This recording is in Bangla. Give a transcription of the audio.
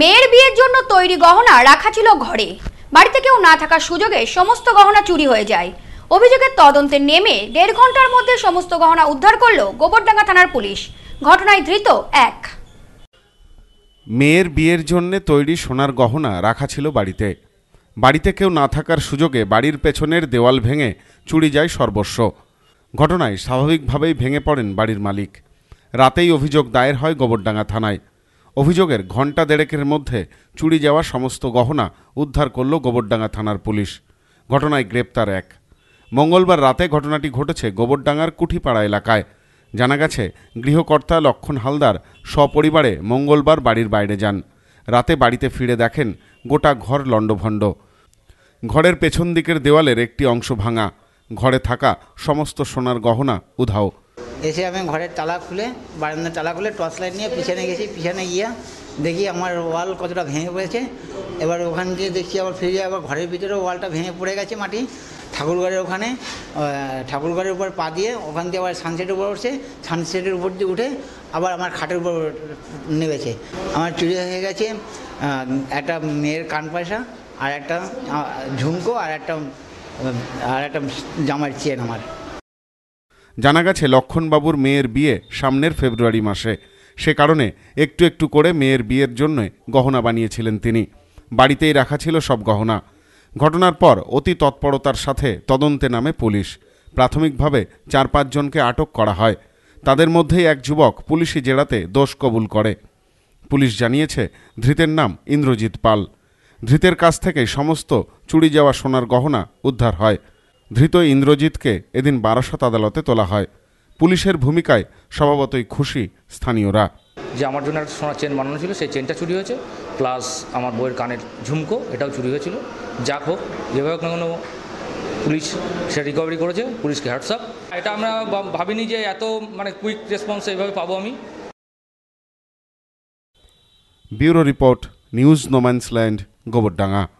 মেয়ের বিয়ের জন্য তৈরি গহনা রাখা ছিল ঘরে বাড়িতে কেউ না থাকার সুযোগে সমস্ত গহনা চুরি হয়ে যায় অভিযোগের তদন্তে নেমে দেড় ঘন্টার মধ্যে সমস্ত গহনা উদ্ধার করল গোবরডাঙ্গা থানার পুলিশ ঘটনায় ধৃত এক মেয়ের বিয়ের জন্য তৈরি সোনার গহনা রাখা ছিল বাড়িতে বাড়িতে কেউ না থাকার সুযোগে বাড়ির পেছনের দেওয়াল ভেঙে চুরি যায় সর্বস্ব ঘটনায় স্বাভাবিকভাবেই ভেঙে পড়েন বাড়ির মালিক রাতেই অভিযোগ দায়ের হয় গোবরডাঙ্গা থানায় অভিযোগের ঘণ্টা দেড়েকের মধ্যে চুরি যাওয়া সমস্ত গহনা উদ্ধার করল গোবরডাঙ্গা থানার পুলিশ ঘটনায় গ্রেপ্তার এক মঙ্গলবার রাতে ঘটনাটি ঘটেছে গোবরডাঙ্গার কুঠিপাড়া এলাকায় জানা গেছে গৃহকর্তা লক্ষণ হালদার সপরিবারে মঙ্গলবার বাড়ির বাইরে যান রাতে বাড়িতে ফিরে দেখেন গোটা ঘর লণ্ডভণ্ড ঘরের পেছন দিকের দেওয়ালের একটি অংশ ভাঙা ঘরে থাকা সমস্ত সোনার গহনা উধাও এসে আমি ঘরের তালা খুলে বারান্দার তালা খুলে টর্চ লাইট নিয়ে পিছনে গেছি পিছনে গিয়ে দেখি আমার ওয়াল কতটা ভেঙে পড়েছে এবার ওখান দিয়ে দেখছি আবার ফিরে আবার ঘরের ভিতরে ওয়ালটা ভেঙে পড়ে গেছে মাটি ঠাকুরঘরের ওখানে ঠাকুরঘরের উপর পা দিয়ে ওখান দিয়ে আবার সানসেটের উপর উঠছে সানসেটের উপর দিয়ে উঠে আবার আমার খাটের উপর নেমেছে আমার চুরি হয়ে গেছে একটা মেয়ের কান পয়সা আর একটা ঝুমকো আর একটা আর একটা জামার চেন আমার জানা গেছে লক্ষণবাবুর মেয়ের বিয়ে সামনের ফেব্রুয়ারি মাসে সে কারণে একটু একটু করে মেয়ের বিয়ের জন্য গহনা বানিয়েছিলেন তিনি বাড়িতেই রাখা ছিল সব গহনা ঘটনার পর অতি তৎপরতার সাথে তদন্তে নামে পুলিশ প্রাথমিকভাবে চার পাঁচজনকে আটক করা হয় তাদের মধ্যেই এক যুবক পুলিশি জেরাতে দোষ কবুল করে পুলিশ জানিয়েছে ধৃতের নাম ইন্দ্রজিৎ পাল ধৃতের কাছ থেকে সমস্ত চুরি যাওয়া সোনার গহনা উদ্ধার হয় ধৃত ইন্দ্রজিৎকে এদিন বারাসত আদালতে তোলা হয় পুলিশের ভূমিকায় স্বভাবতই খুশি স্থানীয়রা যে আমার জন্য একটা সোনার চেন বানানো ছিল সেই চেনটা চুরি হয়েছে প্লাস আমার বইয়ের কানের ঝুমকো এটাও চুরি হয়েছিল যাক হোক যেভাবে কোনো পুলিশ সেটা রিকভারি করেছে পুলিশকে হোয়াটসঅ্যাপ এটা আমরা ভাবিনি যে এত মানে কুইক রেসপন্স এইভাবে পাবো আমি bureau report news no man's land Gobardanga